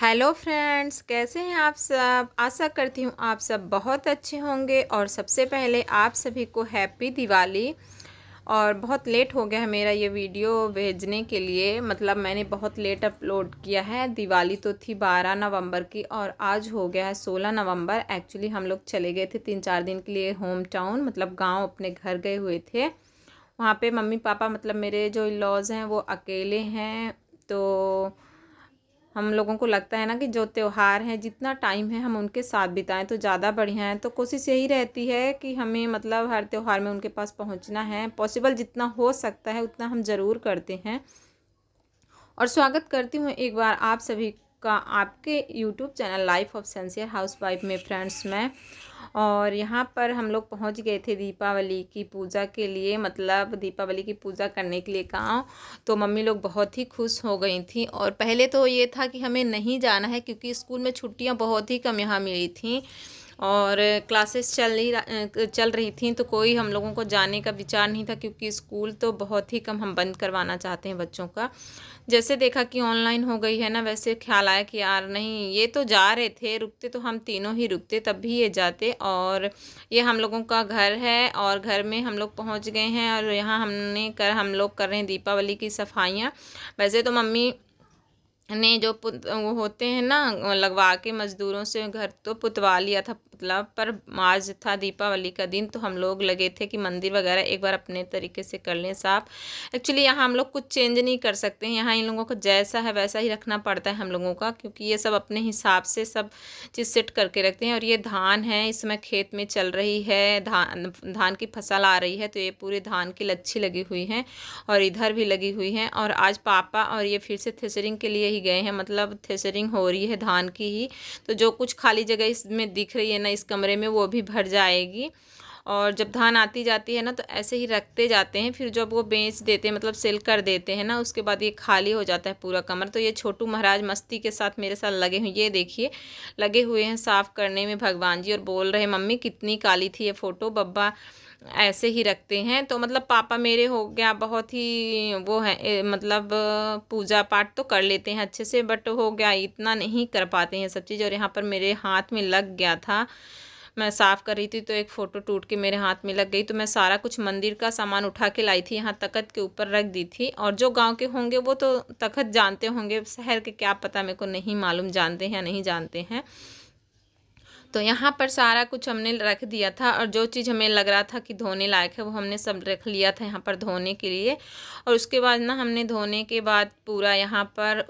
hello friends कैसे हैं आप सब आशा करती हूँ आप सब बहुत अच्छे होंगे और सबसे पहले आप सभी को हैप्पी दिवाली और बहुत लेट हो गया है मेरा ये वीडियो भेजने के लिए मतलब मैंने बहुत लेट अपलोड किया है दिवाली तो थी 12 नवंबर की और आज हो गया है 16 नवंबर एक्चुअली हम लोग चले गए थे तीन चार दिन के लिए होम टाउन मतलब गाँव अपने घर गए हुए थे वहाँ पर मम्मी पापा मतलब मेरे जो लॉज हैं वो अकेले हैं तो हम लोगों को लगता है ना कि जो त्यौहार हैं जितना टाइम है हम उनके साथ बिताएं तो ज़्यादा बढ़िया है तो कोशिश यही रहती है कि हमें मतलब हर त्यौहार में उनके पास पहुंचना है पॉसिबल जितना हो सकता है उतना हम ज़रूर करते हैं और स्वागत करती हूँ एक बार आप सभी का आपके यूट्यूब चैनल लाइफ ऑफ सेंसियर हाउस वाइफ में फ्रेंड्स में और यहाँ पर हम लोग पहुँच गए थे दीपावली की पूजा के लिए मतलब दीपावली की पूजा करने के लिए गाँव तो मम्मी लोग बहुत ही खुश हो गई थी और पहले तो ये था कि हमें नहीं जाना है क्योंकि स्कूल में छुट्टियाँ बहुत ही कम यहाँ मिली थी और क्लासेस चल नहीं चल रही थी तो कोई हम लोगों को जाने का विचार नहीं था क्योंकि स्कूल तो बहुत ही कम हम बंद करवाना चाहते हैं बच्चों का जैसे देखा कि ऑनलाइन हो गई है ना वैसे ख्याल आया कि यार नहीं ये तो जा रहे थे रुकते तो हम तीनों ही रुकते तब भी ये जाते और ये हम लोगों का घर है और घर में हम लोग पहुँच गए हैं और यहाँ हमने कर हम लोग कर रहे हैं दीपावली की सफाइयाँ वैसे तो मम्मी ने जो वो होते हैं ना लगवा के मज़दूरों से घर तो पुतवा लिया था पुतला मतलब, पर आज था दीपावली का दिन तो हम लोग लगे थे कि मंदिर वगैरह एक बार अपने तरीके से कर लें साफ एक्चुअली यहाँ हम लोग कुछ चेंज नहीं कर सकते हैं यहाँ इन लोगों को जैसा है वैसा ही रखना पड़ता है हम लोगों का क्योंकि ये सब अपने हिसाब से सब चीज़ सेट करके रखते हैं और ये धान है इस समय खेत में चल रही है धान धान की फसल आ रही है तो ये पूरे धान की लच्छी लगी हुई है और इधर भी लगी हुई है और आज पापा और ये फिर से थेसरिंग के लिए ही गए हैं मतलब थ्रेसरिंग हो रही है धान की ही तो जो कुछ खाली जगह इसमें दिख रही है ना इस कमरे में वो भी भर जाएगी और जब धान आती जाती है ना तो ऐसे ही रखते जाते हैं फिर जब वो बेच देते हैं मतलब सेल कर देते हैं ना उसके बाद ये खाली हो जाता है पूरा कमर तो ये छोटू महाराज मस्ती के साथ मेरे साथ लगे हुए ये देखिए लगे हुए हैं साफ़ करने में भगवान जी और बोल रहे मम्मी कितनी काली थी ये फ़ोटो बब्बा ऐसे ही रखते हैं तो मतलब पापा मेरे हो गया बहुत ही वो है मतलब पूजा पाठ तो कर लेते हैं अच्छे से बट हो गया इतना नहीं कर पाते हैं सब चीज़ और यहाँ पर मेरे हाथ में लग गया था मैं साफ़ कर रही थी तो एक फ़ोटो टूट के मेरे हाथ में लग गई तो मैं सारा कुछ मंदिर का सामान उठा के लाई थी यहाँ तखत के ऊपर रख दी थी और जो गाँव के होंगे वो तो तखत जानते होंगे शहर के क्या पता मेरे को नहीं मालूम जानते हैं या नहीं जानते हैं तो यहाँ पर सारा कुछ हमने रख दिया था और जो चीज़ हमें लग रहा था कि धोने लायक है वो हमने सब रख लिया था यहाँ पर धोने के लिए और उसके बाद ना हमने धोने के बाद पूरा यहाँ पर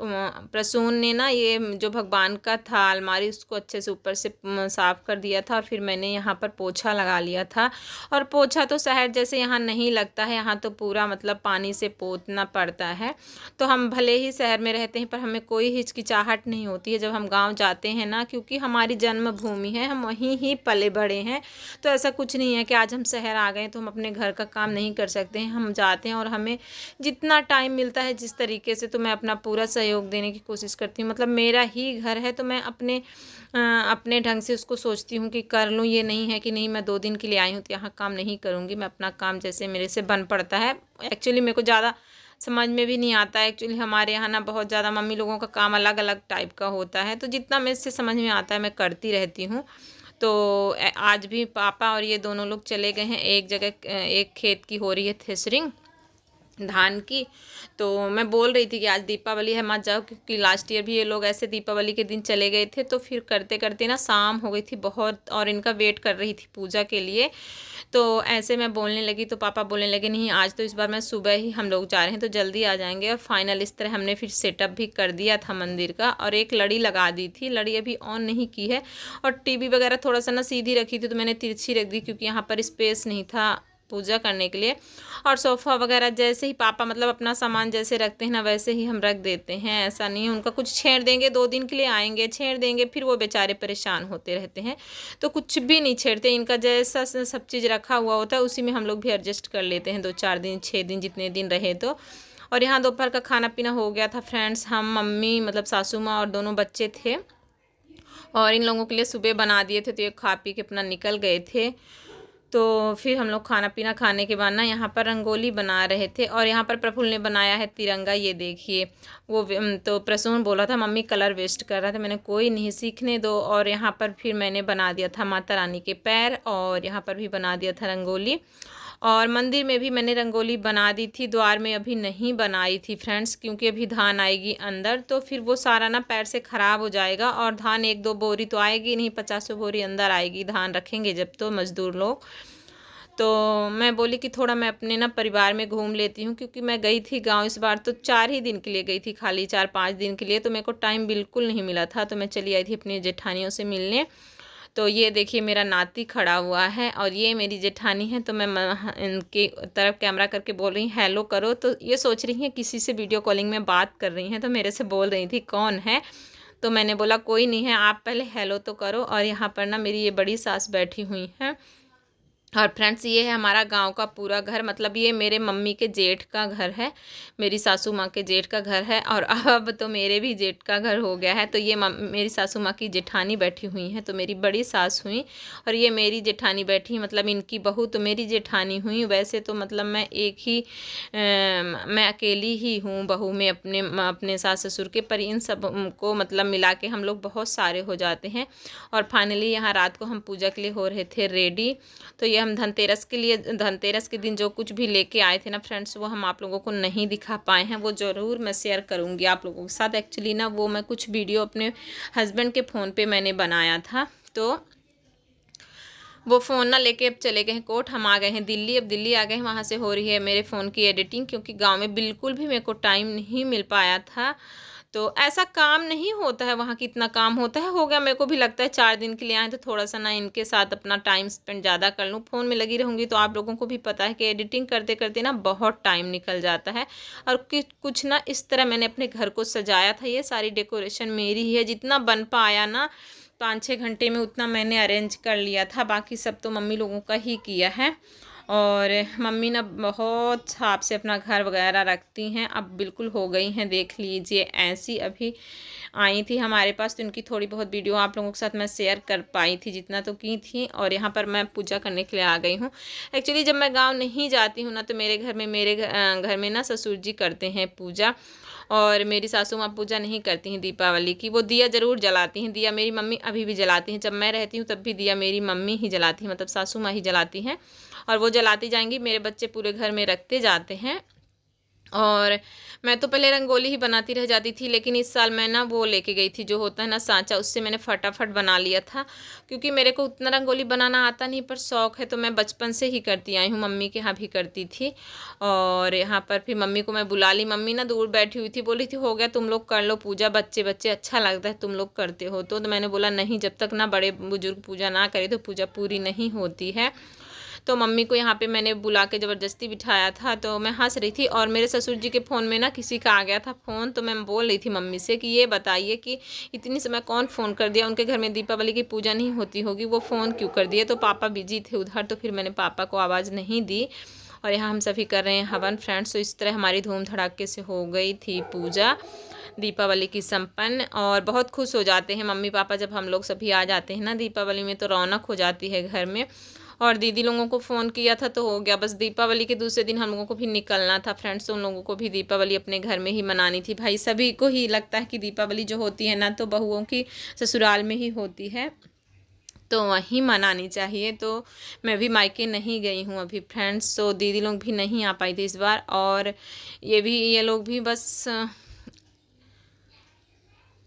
प्रसून ने ना ये जो भगवान का था अलमारी उसको अच्छे से ऊपर से साफ़ कर दिया था और फिर मैंने यहाँ पर पोछा लगा लिया था और पोछा तो शहर जैसे यहाँ नहीं लगता है यहाँ तो पूरा मतलब पानी से पोतना पड़ता है तो हम भले ही शहर में रहते हैं पर हमें कोई हिचकिचाहट नहीं होती है जब हम गाँव जाते हैं ना क्योंकि हमारी जन्मभूमि हैं हम वहीं ही पले बड़े हैं तो ऐसा कुछ नहीं है कि आज हम शहर आ गए तो हम अपने घर का काम नहीं कर सकते हैं हम जाते हैं और हमें जितना टाइम मिलता है जिस तरीके से तो मैं अपना पूरा सहयोग देने की कोशिश करती हूँ मतलब मेरा ही घर है तो मैं अपने अपने ढंग से उसको सोचती हूँ कि कर लूँ ये नहीं है कि नहीं मैं दो दिन के लिए आई हूँ तो यहाँ काम नहीं करूँगी मैं अपना काम जैसे मेरे से बन पड़ता है एक्चुअली मेरे को ज़्यादा समझ में भी नहीं आता है एक्चुअली हमारे यहाँ ना बहुत ज़्यादा मम्मी लोगों का काम अलग अलग टाइप का होता है तो जितना मेरे से समझ में आता है मैं करती रहती हूँ तो आज भी पापा और ये दोनों लोग चले गए हैं एक जगह एक खेत की हो रही है थ्रेसरिंग धान की तो मैं बोल रही थी कि आज दीपावली है मत जाओ क्योंकि लास्ट ईयर भी ये लोग ऐसे दीपावली के दिन चले गए थे तो फिर करते करते ना शाम हो गई थी बहुत और इनका वेट कर रही थी पूजा के लिए तो ऐसे मैं बोलने लगी तो पापा बोलने लगे नहीं आज तो इस बार मैं सुबह ही हम लोग जा रहे हैं तो जल्दी आ जाएंगे और फाइनल इस तरह हमने फिर सेटअप भी कर दिया था मंदिर का और एक लड़ी लगा दी थी लड़ी अभी ऑन नहीं की है और टी वगैरह थोड़ा सा ना सीधी रखी थी तो मैंने तिरछी रख दी क्योंकि यहाँ पर स्पेस नहीं था पूजा करने के लिए और सोफ़ा वगैरह जैसे ही पापा मतलब अपना सामान जैसे रखते हैं ना वैसे ही हम रख देते हैं ऐसा नहीं उनका कुछ छेड़ देंगे दो दिन के लिए आएंगे छेड़ देंगे फिर वो बेचारे परेशान होते रहते हैं तो कुछ भी नहीं छेड़ते इनका जैसा सब चीज़ रखा हुआ होता है उसी में हम लोग भी एडजस्ट कर लेते हैं दो चार दिन छः दिन जितने दिन रहे तो और यहाँ दोपहर का खाना पीना हो गया था फ्रेंड्स हम मम्मी मतलब सासू माँ और दोनों बच्चे थे और इन लोगों के लिए सुबह बना दिए थे तो ये खा पी के अपना निकल गए थे तो फिर हम लोग खाना पीना खाने के बाद ना यहाँ पर रंगोली बना रहे थे और यहाँ पर प्रफुल्ल ने बनाया है तिरंगा ये देखिए वो तो प्रसून बोला था मम्मी कलर वेस्ट कर रहा था मैंने कोई नहीं सीखने दो और यहाँ पर फिर मैंने बना दिया था माता रानी के पैर और यहाँ पर भी बना दिया था रंगोली और मंदिर में भी मैंने रंगोली बना दी थी द्वार में अभी नहीं बनाई थी फ्रेंड्स क्योंकि अभी धान आएगी अंदर तो फिर वो सारा ना पैर से ख़राब हो जाएगा और धान एक दो बोरी तो आएगी नहीं पचास बोरी अंदर आएगी धान रखेंगे जब तो मज़दूर लोग तो मैं बोली कि थोड़ा मैं अपने ना परिवार में घूम लेती हूँ क्योंकि मैं गई थी गांव इस बार तो चार ही दिन के लिए गई थी खाली चार पाँच दिन के लिए तो मेरे को टाइम बिल्कुल नहीं मिला था तो मैं चली आई थी अपनी जेठानियों से मिलने तो ये देखिए मेरा नाती खड़ा हुआ है और ये मेरी जेठानी है तो मैं इनकी तरफ कैमरा करके बोल रही हेलो करो तो ये सोच रही हैं किसी से वीडियो कॉलिंग में बात कर रही हैं तो मेरे से बोल रही थी कौन है तो मैंने बोला कोई नहीं है आप पहले हेलो तो करो और यहाँ पर ना मेरी ये बड़ी सास बैठी हुई हैं और फ्रेंड्स ये है हमारा गांव का पूरा घर मतलब ये मेरे मम्मी के जेठ का घर है मेरी सासू माँ के जेठ का घर है और अब तो मेरे भी जेठ का घर हो गया है तो ये मेरी सासू माँ की जेठानी बैठी हुई हैं तो मेरी बड़ी सास हुई और ये मेरी जेठानी बैठी मतलब इनकी बहू तो मेरी जेठानी हुई वैसे तो मतलब मैं एक ही आ, मैं अकेली ही हूँ बहू में अपने अपने सास ससुर के पर इन सब को मतलब मिला के हम लोग बहुत सारे हो जाते हैं और फाइनली यहाँ रात को हम पूजा के लिए हो रहे थे रेडी तो यह हम धनतेरस के लिए धनतेरस के दिन जो कुछ भी लेके आए थे ना फ्रेंड्स वो हम आप लोगों को नहीं दिखा पाए हैं वो ज़रूर मैं शेयर करूँगी आप लोगों के साथ एक्चुअली ना वो मैं कुछ वीडियो अपने हस्बैंड के फ़ोन पे मैंने बनाया था तो वो फ़ोन ना लेके अब चले गए हैं कोर्ट हम आ गए हैं दिल्ली अब दिल्ली आ गए हैं वहाँ से हो रही है मेरे फ़ोन की एडिटिंग क्योंकि गाँव में बिल्कुल भी मेरे को टाइम नहीं मिल पाया था तो ऐसा काम नहीं होता है वहाँ कितना काम होता है हो गया मेरे को भी लगता है चार दिन के लिए आए तो थोड़ा सा ना इनके साथ अपना टाइम स्पेंड ज़्यादा कर लूँ फ़ोन में लगी रहूँगी तो आप लोगों को भी पता है कि एडिटिंग करते करते ना बहुत टाइम निकल जाता है और कुछ ना इस तरह मैंने अपने घर को सजाया था ये सारी डेकोरेशन मेरी ही है जितना बन पाया ना पाँच छः घंटे में उतना मैंने अरेंज कर लिया था बाकी सब तो मम्मी लोगों का ही किया है और मम्मी ना बहुत छाप से अपना घर वगैरह रखती हैं अब बिल्कुल हो गई हैं देख लीजिए ऐसी अभी आई थी हमारे पास तो इनकी थोड़ी बहुत वीडियो आप लोगों के साथ मैं शेयर कर पाई थी जितना तो की थी और यहाँ पर मैं पूजा करने के लिए आ गई हूँ एक्चुअली जब मैं गाँव नहीं जाती हूँ ना तो मेरे घर में मेरे घर में ना ससुर जी करते हैं पूजा और मेरी सासू माँ पूजा नहीं करती हैं दीपावली की वो दिया ज़रूर जलाती हैं दिया मेरी मम्मी अभी भी जलाती हैं जब मैं रहती हूँ तब भी दिया मेरी मम्मी ही जलाती हैं मतलब सासू माँ ही जलाती हैं और वो जलाती जाएंगी मेरे बच्चे पूरे घर में रखते जाते हैं और मैं तो पहले रंगोली ही बनाती रह जाती थी लेकिन इस साल मैं ना वो लेके गई थी जो होता है ना सांचा उससे मैंने फटाफट बना लिया था क्योंकि मेरे को उतना रंगोली बनाना आता नहीं पर शौक़ है तो मैं बचपन से ही करती आई हूँ मम्मी के यहाँ भी करती थी और यहाँ पर फिर मम्मी को मैं बुला ली मम्मी ना दूर बैठी हुई थी बोली थी हो गया तुम लोग कर लो पूजा बच्चे बच्चे अच्छा लगता है तुम लोग करते हो तो, तो मैंने बोला नहीं जब तक ना बड़े बुजुर्ग पूजा ना करे तो पूजा पूरी नहीं होती है तो मम्मी को यहाँ पे मैंने बुला के ज़बरदस्ती बिठाया था तो मैं हंस रही थी और मेरे ससुर जी के फ़ोन में ना किसी का आ गया था फ़ोन तो मैं बोल रही थी मम्मी से कि ये बताइए कि इतनी समय कौन फ़ोन कर दिया उनके घर में दीपावली की पूजा नहीं होती होगी वो फ़ोन क्यों कर दिया तो पापा बिजी थे उधर तो फिर मैंने पापा को आवाज़ नहीं दी और यहाँ हम सभी कर रहे हैं हवन फ्रेंड्स तो इस तरह हमारी धूम धड़ाके से हो गई थी पूजा दीपावली की संपन्न और बहुत खुश हो जाते हैं मम्मी पापा जब हम लोग सभी आ जाते हैं ना दीपावली में तो रौनक हो जाती है घर में और दीदी लोगों को फ़ोन किया था तो हो गया बस दीपावली के दूसरे दिन हम लोगों को भी निकलना था फ्रेंड्स उन लोगों को भी दीपावली अपने घर में ही मनानी थी भाई सभी को ही लगता है कि दीपावली जो होती है ना तो बहुओं की ससुराल में ही होती है तो वहीं मनानी चाहिए तो मैं भी मायके नहीं गई हूँ अभी फ्रेंड्स तो दीदी लोग भी नहीं आ पाई थी इस बार और ये भी ये लोग भी बस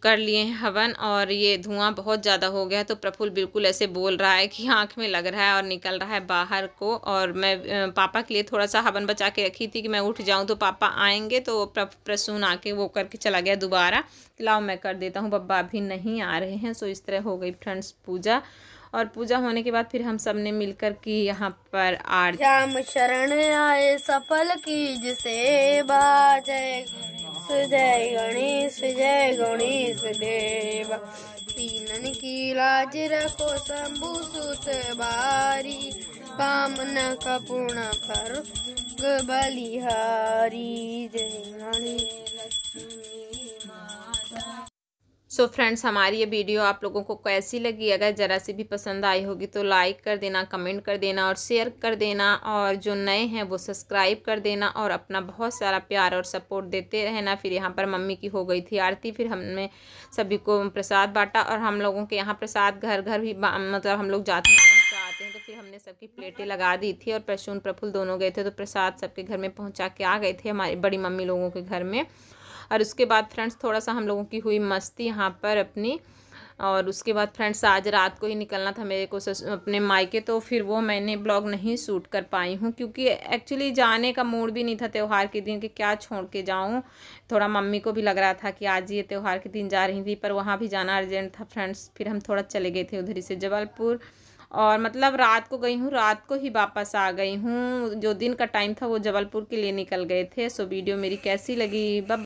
कर लिए हैं हवन और ये धुआं बहुत ज़्यादा हो गया है तो प्रफुल बिल्कुल ऐसे बोल रहा है कि आँख में लग रहा है और निकल रहा है बाहर को और मैं पापा के लिए थोड़ा सा हवन बचा के रखी थी कि मैं उठ जाऊँ तो पापा आएंगे तो प्रसून आके वो करके चला गया दोबारा लाओ मैं कर देता हूँ बब्बा अभी नहीं आ रहे हैं सो इस तरह हो गई फ्रेंड्स पूजा और पूजा होने के बाद फिर हम सब ने मिलकर की यहाँ पर आरती शरण आए सफल की जिसे बाजय जय गणेश जय गणेश देवा पीनन की लाज रखो शंभु सुत बारी कामना का पूर्ण करो बलिहारी जय गणेश सो so फ्रेंड्स हमारी ये वीडियो आप लोगों को कैसी लगी अगर ज़रा सी भी पसंद आई होगी तो लाइक कर देना कमेंट कर देना और शेयर कर देना और जो नए हैं वो सब्सक्राइब कर देना और अपना बहुत सारा प्यार और सपोर्ट देते रहना फिर यहाँ पर मम्मी की हो गई थी आरती फिर हमने सभी को प्रसाद बांटा और हम लोगों के यहाँ प्रसाद घर घर भी मतलब हम लोग जाते हैं आते हैं तो फिर हमने सबकी प्लेटें लगा दी थी और प्रसून प्रफुल दोनों गए थे तो प्रसाद सबके घर में पहुंचा के आ गए थे हमारी बड़ी मम्मी लोगों के घर में और उसके बाद फ्रेंड्स थोड़ा सा हम लोगों की हुई मस्ती यहाँ पर अपनी और उसके बाद फ्रेंड्स आज रात को ही निकलना था मेरे को सस, अपने मायके तो फिर वो मैंने ब्लॉग नहीं शूट कर पाई हूँ क्योंकि एक्चुअली जाने का मूड भी नहीं था त्यौहार के दिन कि क्या छोड़ के जाऊँ थोड़ा मम्मी को भी लग रहा था कि आज ये त्यौहार के दिन जा रही थी पर वहाँ भी जाना अर्जेंट था फ्रेंड्स फिर हम थोड़ा चले गए थे उधर ही से जबलपुर और मतलब रात को गई हूँ रात को ही वापस आ गई हूँ जो दिन का टाइम था वो जबलपुर के लिए निकल गए थे सो वीडियो मेरी कैसी लगी बब